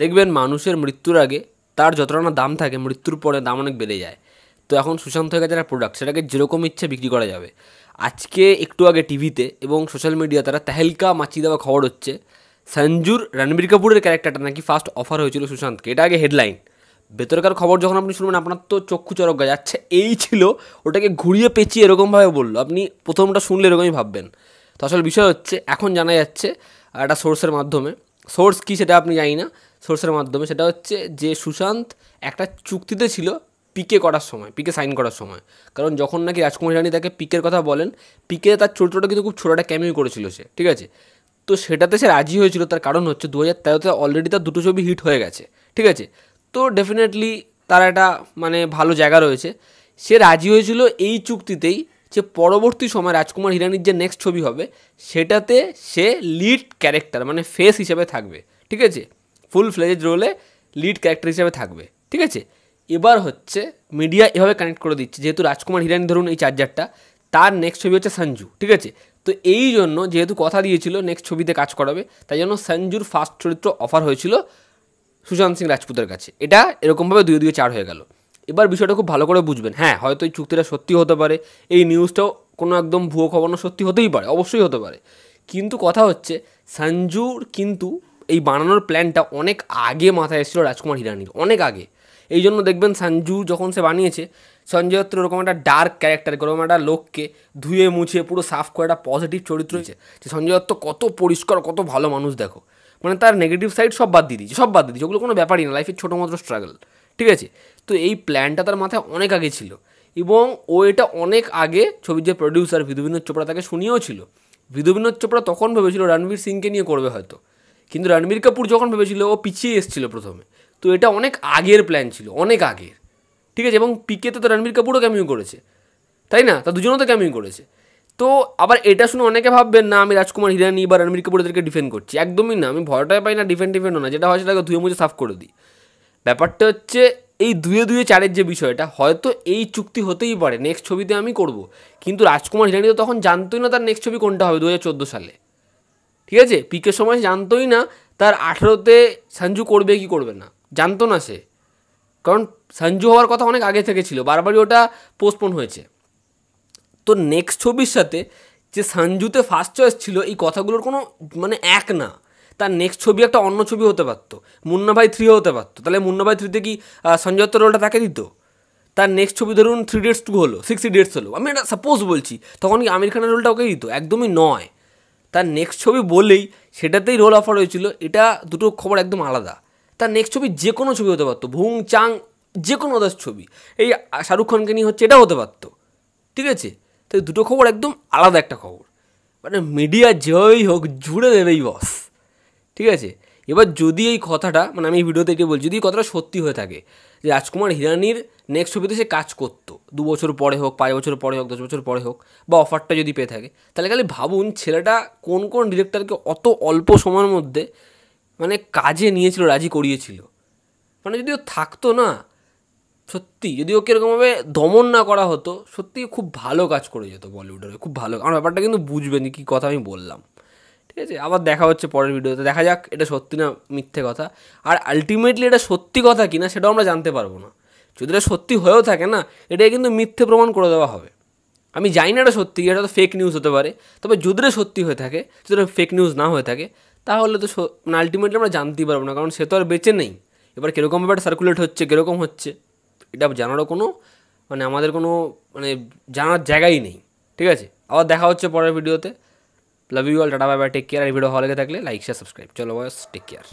দেখবেন মানুষের মৃত্যুর আগে তার যতটা না দাম থাকে মৃত্যুর পরে দাম অনেক বেড়ে যায় তো এখন সুশান্ত হয়ে গেছে একটা প্রোডাক্ট সেটাকে যেরকম ইচ্ছে বিক্রি করা যাবে আজকে একটু আগে টিভিতে এবং সোশ্যাল মিডিয়া তারা তেহেলকা মাছি দেওয়া খবর হচ্ছে সঞ্জুর রণবীর কাপুরের ক্যারেক্টারটা নাকি ফার্স্ট অফার হয়েছিল সুশান্তকে এটা আগে হেডলাইন ভেতরকার খবর যখন আপনি শুনবেন আপনার তো চক্ষু চরক গা যাচ্ছে এই ছিল ওটাকে ঘুরিয়ে পেঁচিয়ে এরকমভাবে বললো আপনি প্রথমটা শুনলে এরকমই ভাববেন তো আসল বিষয় হচ্ছে এখন জানা যাচ্ছে একটা সোর্সের মাধ্যমে সোর্স কী সেটা আপনি জানি না সোর্সের মাধ্যমে সেটা হচ্ছে যে সুশান্ত একটা চুক্তিতে ছিল পিকে করার সময় পিকে সাইন করার সময় কারণ যখন নাকি রাজকুমার হিরানি তাকে পিকের কথা বলেন পিকে তার ছোটো কিন্তু খুব ছোটো একটা ক্যামিও করেছিল সে ঠিক আছে তো সেটাতে সে রাজি হয়েছিল তার কারণ হচ্ছে দু হাজার তেরোতে অলরেডি তার দুটো ছবি হিট হয়ে গেছে ঠিক আছে তো ডেফিনেটলি তার একটা মানে ভালো জায়গা রয়েছে সে রাজি হয়েছিল এই চুক্তিতেই যে পরবর্তী সময় রাজকুমার হিরানির যে নেক্সট ছবি হবে সেটাতে সে লিড ক্যারেক্টার মানে ফেস হিসেবে থাকবে ঠিক আছে ফুল ফ্লেজেড রোলে লিড ক্যারেক্টার হিসাবে থাকবে ঠিক আছে এবার হচ্ছে মিডিয়া এভাবে কানেক্ট করে দিচ্ছে যেহেতু রাজকুমার হিরানি ধরুন এই চার্জারটা তার নেক্সট ছবি হচ্ছে সঞ্জু ঠিক আছে তো এই জন্য যেহেতু কথা দিয়েছিল নেক্সট ছবিতে কাজ করাবে তাই জন্য সঞ্জুর ফার্স্ট চরিত্র অফার হয়েছিল সুশান্ত সিং রাজপুতের কাছে এটা এরকমভাবে দুই দুই চার হয়ে গেল এবার বিষয়টা খুব ভালো করে বুঝবেন হ্যাঁ হয়তো এই চুক্তিটা সত্যি হতে পারে এই নিউজটাও কোনো একদম ভুয়ো খবর সত্যি হতেই পারে অবশ্যই হতে পারে কিন্তু কথা হচ্ছে সঞ্জুর কিন্তু এই বানানোর প্ল্যানটা অনেক আগে মাথায় এসেছিলো রাজকুমার হিরানির অনেক আগে এই জন্য দেখবেন সঞ্জু যখন সে বানিয়েছে সঞ্জয় দত্ত ওরকম একটা ডার্ক ক্যারেক্টার এরকম একটা লোককে ধুয়ে মুছে পুরো সাফ করে একটা পজিটিভ চরিত্র হয়েছে যে সঞ্জয় দত্ত কত পরিষ্কার কত ভালো মানুষ দেখো মানে তার নেগেটিভ সাইড সব বাদ দিয়ে দিয়েছে সব বাদ দিয়ে দিয়েছে ওগুলো কোনো ব্যাপারই না লাইফের ছোটো মতো স্ট্রাগল ঠিক আছে তো এই প্ল্যানটা তার মাথায় অনেক আগে ছিল এবং ও এটা অনেক আগে ছবির যে প্রডিউসার বিধু বিনোদ চোপড়া তাকে শুনিয়েও ছিল বিধু বিনোদ চোপড়া তখন ভেবেছিল রণবীর সিংকে নিয়ে করবে হয়তো কিন্তু রণবীর কাপুর যখন ভেবেছিল ও পিছিয়ে এসেছিলো প্রথমে তো এটা অনেক আগের প্ল্যান ছিল অনেক আগের ঠিক আছে এবং পিকেতে তো রণবীর কাপুরও ক্যামিউ করেছে তাই না তা দুজনও তো ক্যামিউ করেছে তো আবার এটা শুনে অনেকে ভাববেন না আমি রাজকুমার হিরানি বা রণবীর কাপুর এদেরকে ডিফেন্ড করছি একদমই না আমি ভয়টাই পাই না ডিফেন্ড ডিফেন্ডও না যেটা হয় সেটাকে ধুয়ে মুছে সাফ করে দিই ব্যাপারটা হচ্ছে এই দুয়ে দুয়ে চারের যে বিষয়টা হয়তো এই চুক্তি হতেই পারে নেক্সট ছবিতে আমি করব কিন্তু রাজকুমার হিরানি তো তখন জানতোই না তার নেক্সট ছবি কোনটা হবে দু সালে ঠিক আছে পিকের সময় জানতোই না তার আঠেরোতে সাঞ্জু করবে কি করবে না জানতো না সে কারণ সাঞ্জু হওয়ার কথা অনেক আগে থেকে ছিল বারবারই ওটা পোস্টপোন হয়েছে তো নেক্সট ছবির সাথে যে সাঞ্জুতে ফার্স্ট চয়েস ছিল এই কথাগুলোর কোনো মানে এক না তার নেক্সট ছবি একটা অন্য ছবি হতে পারত মুন্না ভাই থ্রি হতে পারতো তাহলে মুন্না ভাই থ্রিতে কি সঞ্জয় রোলটা তাকে দিত তার নেক্সট ছবি ধরুন থ্রি ডেটস টু হলো সিক্স ডেটস হলো আমি এটা সাপোজ বলছি তখন কি আমির খানের রোলটা ওকে দিত একদমই নয় তার নেক্সট ছবি বলেই সেটাতেই রোল অফার হয়েছিল এটা দুটো খবর একদম আলাদা তার নেক্সট ছবি যে কোনো ছবি হতে পারতো ভুং চাং যে কোনো অদার্স ছবি এই শাহরুখ খানকে নিয়ে হচ্ছে এটা হতে পারতো ঠিক আছে তো দুটো খবর একদম আলাদা একটা খবর মানে মিডিয়া যেভাবেই হোক জুড়ে দেবেই বস ঠিক আছে এবার যদি এই কথাটা মানে আমি ভিডিওতে এটি বলছি যদি এই কথাটা সত্যি হয়ে থাকে যে রাজকুমার হিরানির নেক্সট ছবিতে সে কাজ করতো দু বছর পরে হোক পাঁচ বছর পরে হোক দশ বছর পরে হোক বা অফারটা যদি পেয়ে থাকে তাহলে খালি ভাবুন ছেলেটা কোন কোন ডিরেক্টরকে অত অল্প সময়ের মধ্যে মানে কাজে নিয়েছিল রাজি করিয়েছিল মানে যদিও থাকতো না সত্যি যদি ওকে এরকমভাবে দমন না করা হতো সত্যি খুব ভালো কাজ করে যেত বলিউডের খুব ভালো আমার ব্যাপারটা কিন্তু বুঝবেন কি কথা আমি বললাম ঠিক আছে আবার দেখা হচ্ছে পরের ভিডিওতে দেখা যাক এটা সত্যি না মিথ্যে কথা আর আলটিমেটলি এটা সত্যি কথা কি না সেটাও আমরা জানতে পারবো না যদি এটা সত্যি হয়েও থাকে না এটাকে কিন্তু মিথ্যে প্রমাণ করে দেওয়া হবে আমি জানি না এটা সত্যি এটা তো ফেক নিউজ হতে পারে তবে যদি সত্যি হয়ে থাকে যদি ফেক নিউজ না হয়ে থাকে তাহলে তো মানে আলটিমেটলি আমরা জানতেই পারবো না কারণ সে তো আর বেঁচে নেই এবার কীরকম ব্যাপার সার্কুলেট হচ্ছে কীরকম হচ্ছে এটা জানারও কোনো মানে আমাদের কোনো মানে জানার জায়গাই নেই ঠিক আছে আবার দেখা হচ্ছে পরের ভিডিওতে love you all tata bye bye take care এই ভিডিও ভালো লেগে থাকলে লাইক শেয়ার সাবস্ক্রাইব চলো বয়স টেক কেয়ার